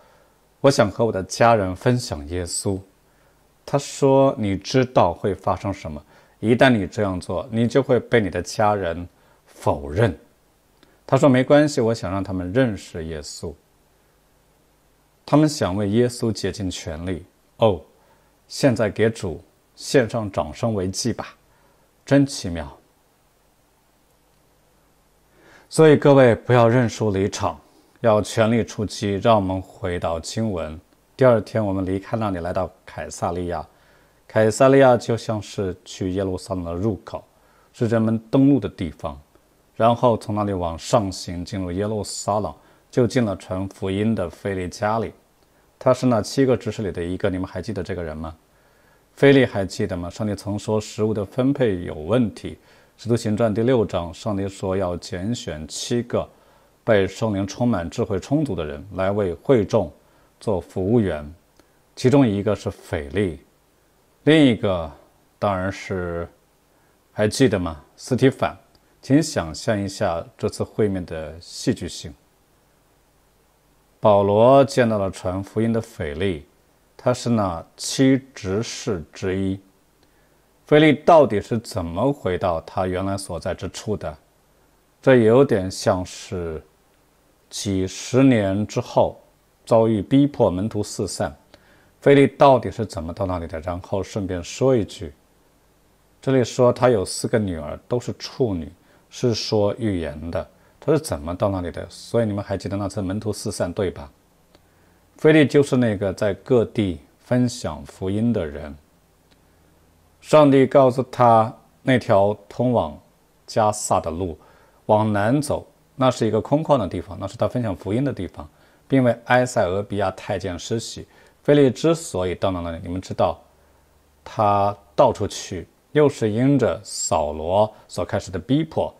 我想和我的家人分享耶稣。他说：“你知道会发生什么？一旦你这样做，你就会被你的家人否认。”他说：“没关系，我想让他们认识耶稣。他们想为耶稣竭尽全力。”哦，现在给主献上掌声为祭吧，真奇妙！所以各位不要认输离场。要全力出击。让我们回到经文。第二天，我们离开那里，来到凯撒利亚。凯撒利亚就像是去耶路撒冷的入口，是人们登陆的地方。然后从那里往上行，进入耶路撒冷，就进了传福音的腓力家里。他是那七个知识里的一个。你们还记得这个人吗？菲利还记得吗？上帝曾说食物的分配有问题，《使徒行传》第六章，上帝说要拣选七个。被圣灵充满、智慧充足的人来为会众做服务员，其中一个是腓利，另一个当然是还记得吗？斯提凡，请想象一下这次会面的戏剧性。保罗见到了传福音的腓利，他是那七执事之一。腓利到底是怎么回到他原来所在之处的？这有点像是。几十年之后遭遇逼迫，门徒四散。菲利到底是怎么到那里的？然后顺便说一句，这里说他有四个女儿都是处女，是说预言的。他是怎么到那里的？所以你们还记得那次门徒四散，对吧？菲利就是那个在各地分享福音的人。上帝告诉他那条通往加萨的路，往南走。那是一个空旷的地方，那是他分享福音的地方，并为埃塞俄比亚太监施洗。菲利之所以到了那里，你们知道，他到处去，又是因着扫罗所开始的逼迫。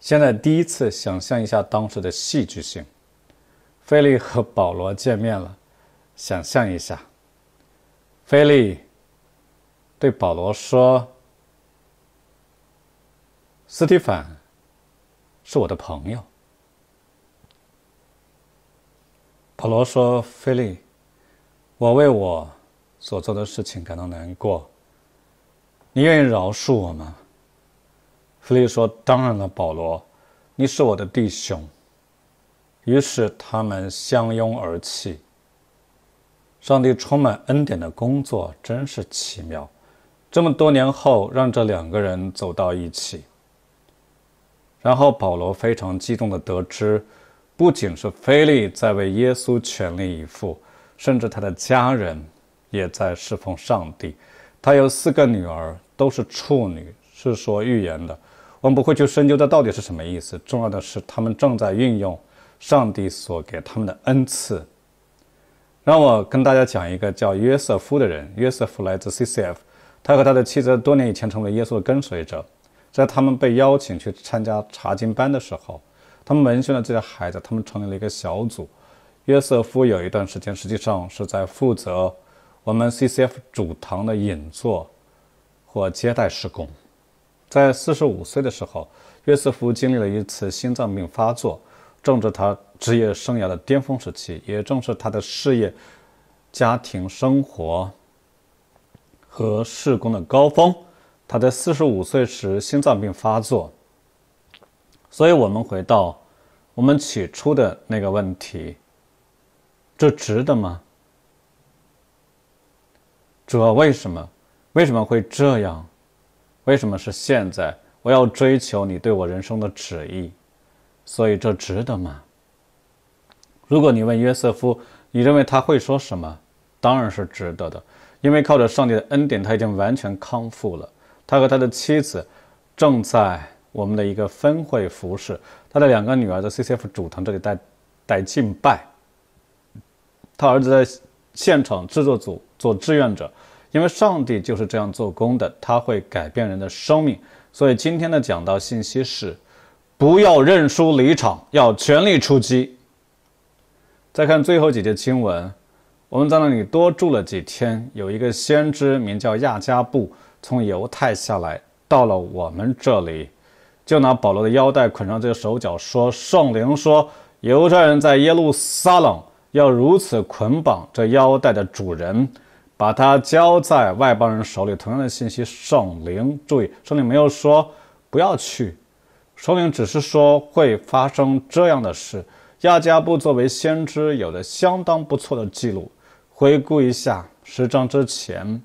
现在第一次想象一下当时的戏剧性：菲利和保罗见面了，想象一下，菲利对保罗说：“斯蒂芬是我的朋友。”保罗说：“菲利，我为我所做的事情感到难过。你愿意饶恕我吗？”菲利说：“当然了，保罗，你是我的弟兄。”于是他们相拥而泣。上帝充满恩典的工作真是奇妙，这么多年后让这两个人走到一起。然后保罗非常激动的得知。不仅是菲利在为耶稣全力以赴，甚至他的家人也在侍奉上帝。他有四个女儿，都是处女，是说预言的。我们不会去深究这到底是什么意思。重要的是，他们正在运用上帝所给他们的恩赐。让我跟大家讲一个叫约瑟夫的人。约瑟夫来自 CCF，他和他的妻子多年以前成为耶稣的跟随者。在他们被邀请去参加查经班的时候。他们门下的这些孩子，他们成立了一个小组。约瑟夫有一段时间，实际上是在负责我们 CCF 主堂的引座或接待施工。在四十五岁的时候，约瑟夫经历了一次心脏病发作，正值他职业生涯的巅峰时期，也正是他的事业、家庭生活和施工的高峰。他在四十五岁时心脏病发作。所以，我们回到我们起初的那个问题：这值得吗？主要为什么？为什么会这样？为什么是现在？我要追求你对我人生的旨意。所以，这值得吗？如果你问约瑟夫，你认为他会说什么？当然是值得的，因为靠着上帝的恩典，他已经完全康复了。他和他的妻子正在。我们的一个分会服饰，他的两个女儿在 CCF 主堂这里待待敬拜。他儿子在现场制作组做志愿者，因为上帝就是这样做工的，他会改变人的生命。所以今天的讲到信息是：不要认输离场，要全力出击。再看最后几节经文，我们在那里多住了几天，有一个先知名叫亚加布，从犹太下来到了我们这里。就拿保罗的腰带捆上这个手脚，说圣灵说犹太人在耶路撒冷要如此捆绑这腰带的主人，把它交在外邦人手里。同样的信息，圣灵注意，圣灵没有说不要去，圣灵只是说会发生这样的事。亚加布作为先知，有着相当不错的记录。回顾一下十章之前，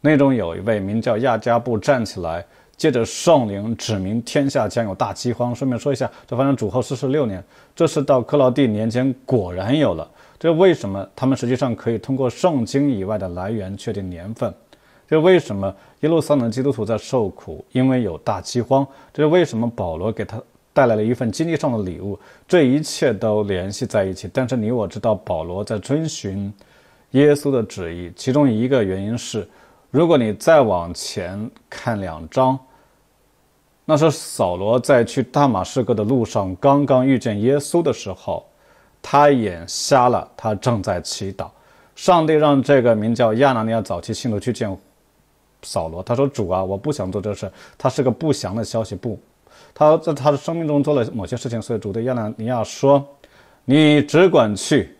内中有一位名叫亚加布站起来。借着，圣灵指明天下将有大饥荒。顺便说一下，这发生主后四十六年，这是到克劳蒂年间，果然有了。这为什么？他们实际上可以通过圣经以外的来源确定年份。这为什么？耶路撒冷基督徒在受苦，因为有大饥荒。这为什么？保罗给他带来了一份经济上的礼物。这一切都联系在一起。但是你我知道，保罗在遵循耶稣的旨意，其中一个原因是。如果你再往前看两章，那是扫罗在去大马士革的路上，刚刚遇见耶稣的时候，他眼瞎了，他正在祈祷。上帝让这个名叫亚拿尼亚早期信徒去见扫罗，他说：“主啊，我不想做这事。”他是个不祥的消息。不，他在他的生命中做了某些事情，所以主对亚拿尼亚说：“你只管去，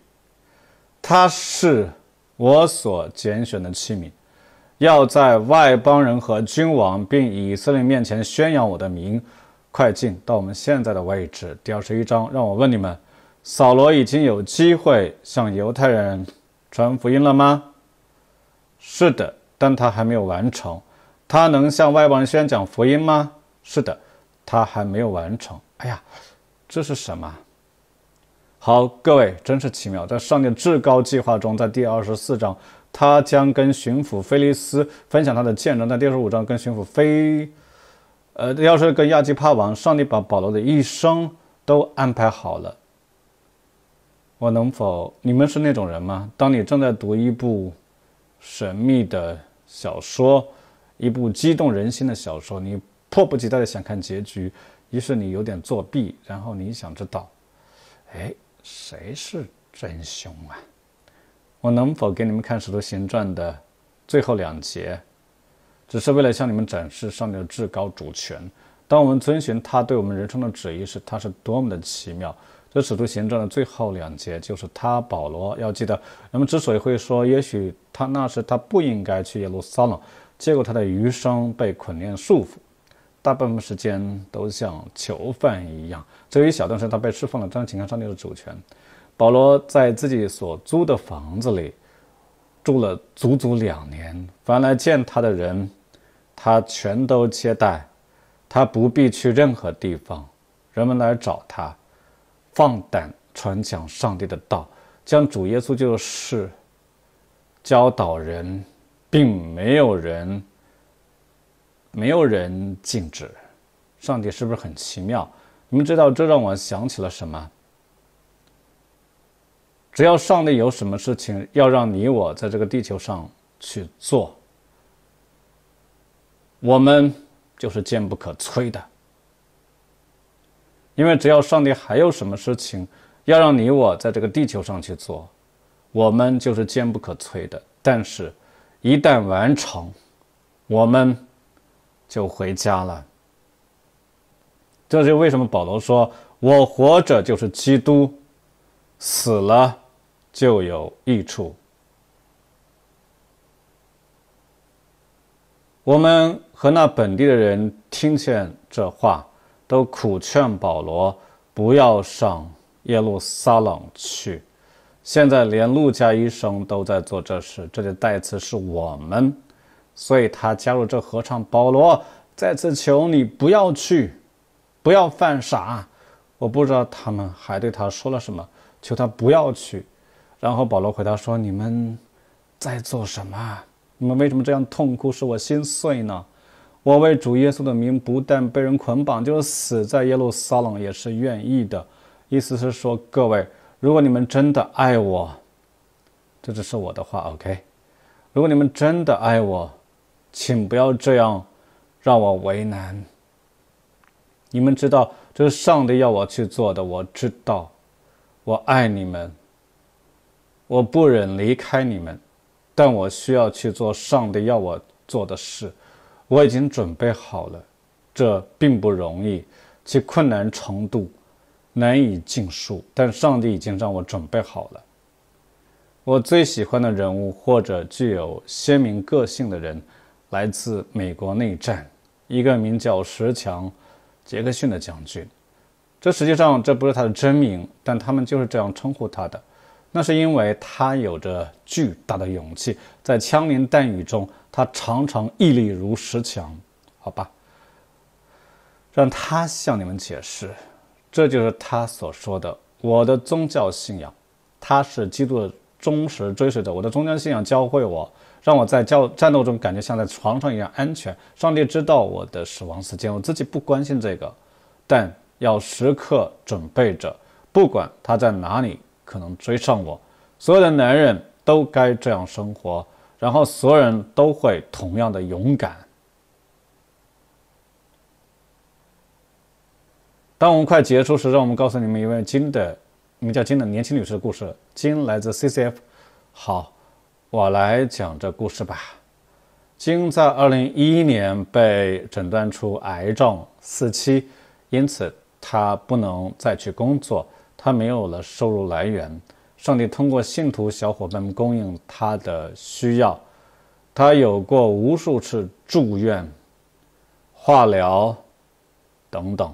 他是我所拣选的器皿。”要在外邦人和君王并以色列面前宣扬我的名。快进到我们现在的位置，第二十一章。让我问你们：扫罗已经有机会向犹太人传福音了吗？是的，但他还没有完成。他能向外邦人宣讲福音吗？是的，他还没有完成。哎呀，这是什么？好，各位真是奇妙，在上帝至高计划中，在第二十四章。他将跟巡抚菲利斯分享他的见证。在第十五章，跟巡抚菲，呃，要是跟亚基帕王，上帝把保罗的一生都安排好了。我能否？你们是那种人吗？当你正在读一部神秘的小说，一部激动人心的小说，你迫不及待的想看结局，于是你有点作弊，然后你想知道，哎，谁是真凶啊？我能否给你们看《使徒行传》的最后两节，只是为了向你们展示上帝的至高主权。当我们遵循他对我们人生的旨意时，他是多么的奇妙！这《使徒行传》的最后两节就是他保罗要记得。人们之所以会说，也许他那时他不应该去耶路撒冷，结果他的余生被捆链束缚，大部分时间都像囚犯一样。只有一小段时间他被释放了，但请看上帝的主权。保罗在自己所租的房子里住了足足两年。凡来见他的人，他全都接待。他不必去任何地方，人们来找他，放胆传讲上帝的道，将主耶稣就是，教导人，并没有人，没有人禁止。上帝是不是很奇妙？你们知道，这让我想起了什么？只要上帝有什么事情要让你我在这个地球上去做，我们就是坚不可摧的。因为只要上帝还有什么事情要让你我在这个地球上去做，我们就是坚不可摧的。但是，一旦完成，我们就回家了。这就是为什么保罗说：“我活着就是基督，死了。”就有益处。我们和那本地的人听见这话，都苦劝保罗不要上耶路撒冷去。现在连路加医生都在做这事，这里代词是我们，所以他加入这合唱。保罗再次求你不要去，不要犯傻。我不知道他们还对他说了什么，求他不要去。然后保罗回答说：“你们在做什么？你们为什么这样痛哭，使我心碎呢？我为主耶稣的名，不但被人捆绑，就是死在耶路撒冷也是愿意的。”意思是说，各位，如果你们真的爱我，这只是我的话，OK。如果你们真的爱我，请不要这样让我为难。你们知道，这是上帝要我去做的。我知道，我爱你们。我不忍离开你们，但我需要去做上帝要我做的事。我已经准备好了，这并不容易，其困难程度难以尽数。但上帝已经让我准备好了。我最喜欢的人物或者具有鲜明个性的人，来自美国内战，一个名叫石强·杰克逊的将军。这实际上这不是他的真名，但他们就是这样称呼他的。那是因为他有着巨大的勇气，在枪林弹雨中，他常常屹立如石墙。好吧，让他向你们解释，这就是他所说的我的宗教信仰。他是基督的忠实追随者。我的宗教信仰教会我，让我在教战斗中感觉像在床上一样安全。上帝知道我的死亡时间，我自己不关心这个，但要时刻准备着，不管他在哪里。可能追上我，所有的男人都该这样生活，然后所有人都会同样的勇敢。当我们快结束时，让我们告诉你们一位金的，名叫金的年轻女士的故事。金来自 CCF。好，我来讲这故事吧。金在二零一一年被诊断出癌症四期，因此她不能再去工作。他没有了收入来源，上帝通过信徒小伙伴们供应他的需要。他有过无数次住院、化疗等等。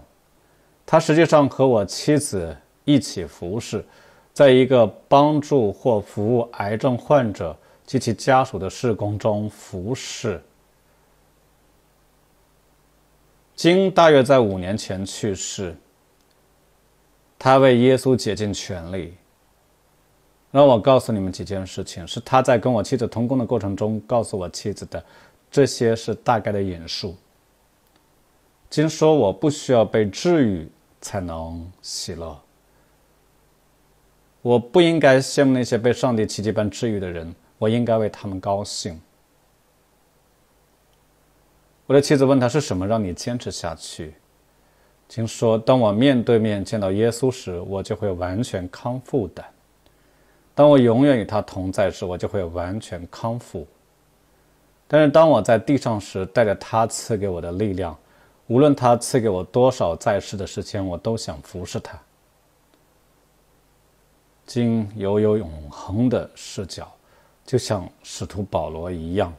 他实际上和我妻子一起服侍，在一个帮助或服务癌症患者及其家属的事工中服侍。经大约在五年前去世。他为耶稣竭尽全力。让我告诉你们几件事情，是他在跟我妻子同工的过程中告诉我妻子的。这些是大概的引述。经说我不需要被治愈才能喜乐。我不应该羡慕那些被上帝奇迹般治愈的人，我应该为他们高兴。我的妻子问他是什么让你坚持下去？经说：“当我面对面见到耶稣时，我就会完全康复的；当我永远与他同在时，我就会完全康复。但是当我在地上时，带着他赐给我的力量，无论他赐给我多少在世的时间，我都想服侍他。”经犹有永恒的视角，就像使徒保罗一样。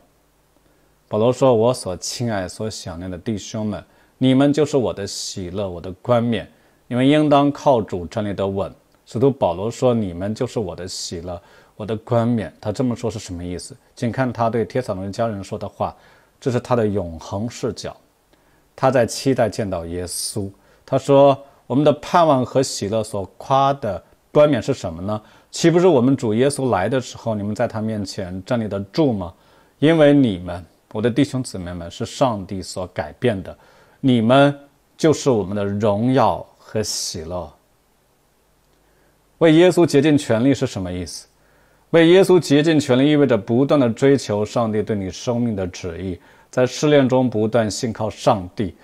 保罗说：“我所亲爱、所想念的弟兄们。”你们就是我的喜乐，我的冠冕。你们应当靠主站立得稳。使徒保罗说：“你们就是我的喜乐，我的冠冕。”他这么说是什么意思？请看他对铁扫罗家人说的话。这是他的永恒视角。他在期待见到耶稣。他说：“我们的盼望和喜乐所夸的冠冕是什么呢？岂不是我们主耶稣来的时候，你们在他面前站立得住吗？因为你们，我的弟兄姊妹们，是上帝所改变的。”你们就是我们的荣耀和喜乐。为耶稣竭尽全力是什么意思？为耶稣竭尽全力意味着不断的追求上帝对你生命的旨意，在试炼中不断信靠上帝，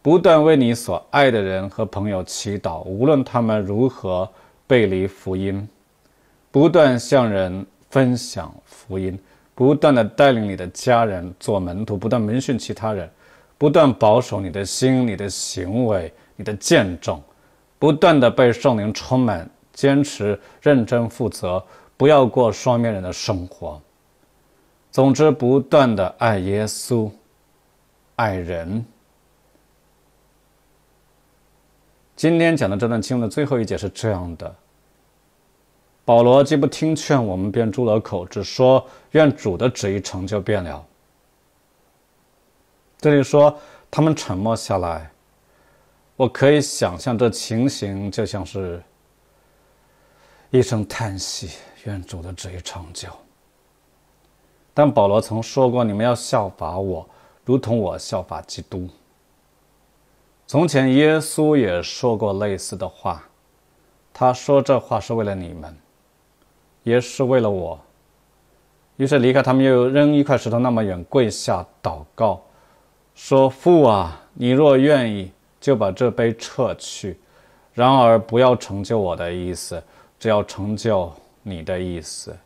不断为你所爱的人和朋友祈祷，无论他们如何背离福音，不断向人分享福音，不断的带领你的家人做门徒，不断门训其他人。不断保守你的心、你的行为、你的见证，不断的被圣灵充满，坚持认真负责，不要过双面人的生活。总之，不断的爱耶稣、爱人。今天讲的这段经文的最后一节是这样的：保罗既不听劝，我们便住了口，只说愿主的旨意成就，便了。这里说他们沉默下来，我可以想象这情形，就像是一声叹息，愿主的旨意成就。但保罗曾说过：“你们要效法我，如同我效法基督。”从前耶稣也说过类似的话，他说这话是为了你们，也是为了我。于是离开他们，又扔一块石头那么远，跪下祷告。说：“父啊，你若愿意，就把这杯撤去；然而不要成就我的意思，只要成就你的意思。”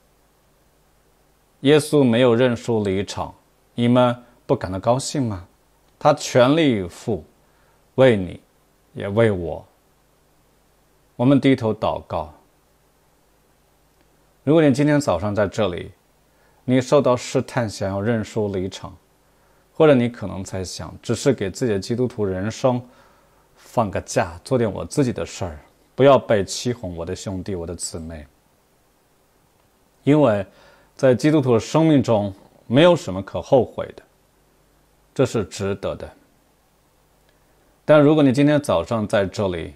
耶稣没有认输离场，你们不感到高兴吗？他全力以赴，为你，也为我。我们低头祷告。如果你今天早上在这里，你受到试探，想要认输离场。或者你可能在想，只是给自己的基督徒人生放个假，做点我自己的事儿，不要被欺哄。我的兄弟，我的姊妹，因为在基督徒的生命中，没有什么可后悔的，这是值得的。但如果你今天早上在这里，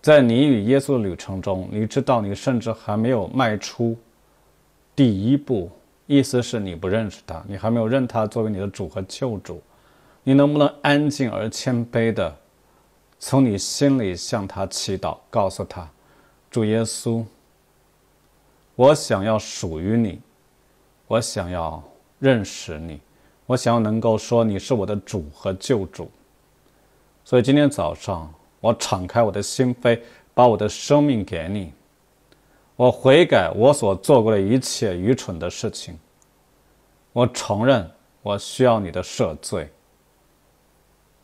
在你与耶稣的旅程中，你知道你甚至还没有迈出第一步。意思是你不认识他，你还没有认他作为你的主和救主，你能不能安静而谦卑的从你心里向他祈祷，告诉他，主耶稣，我想要属于你，我想要认识你，我想要能够说你是我的主和救主，所以今天早上我敞开我的心扉，把我的生命给你。我悔改我所做过的一切愚蠢的事情。我承认我需要你的赦罪。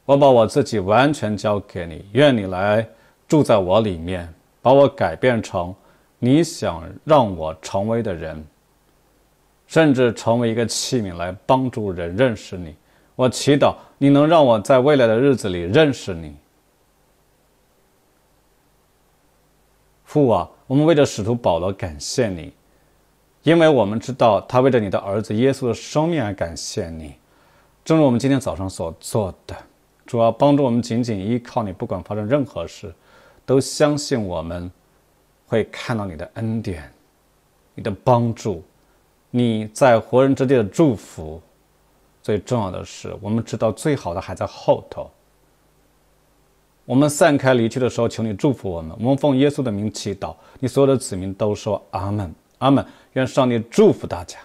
我把我自己完全交给你，愿你来住在我里面，把我改变成你想让我成为的人，甚至成为一个器皿来帮助人认识你。我祈祷你能让我在未来的日子里认识你，父啊。我们为了使徒保罗感谢你，因为我们知道他为了你的儿子耶稣的生命而感谢你，正如我们今天早上所做的，主要帮助我们仅仅依靠你，不管发生任何事，都相信我们会看到你的恩典，你的帮助，你在活人之地的祝福。最重要的是，我们知道最好的还在后头。我们散开离去的时候，求你祝福我们。我们奉耶稣的名祈祷，你所有的子民都说阿门，阿门。愿上帝祝福大家。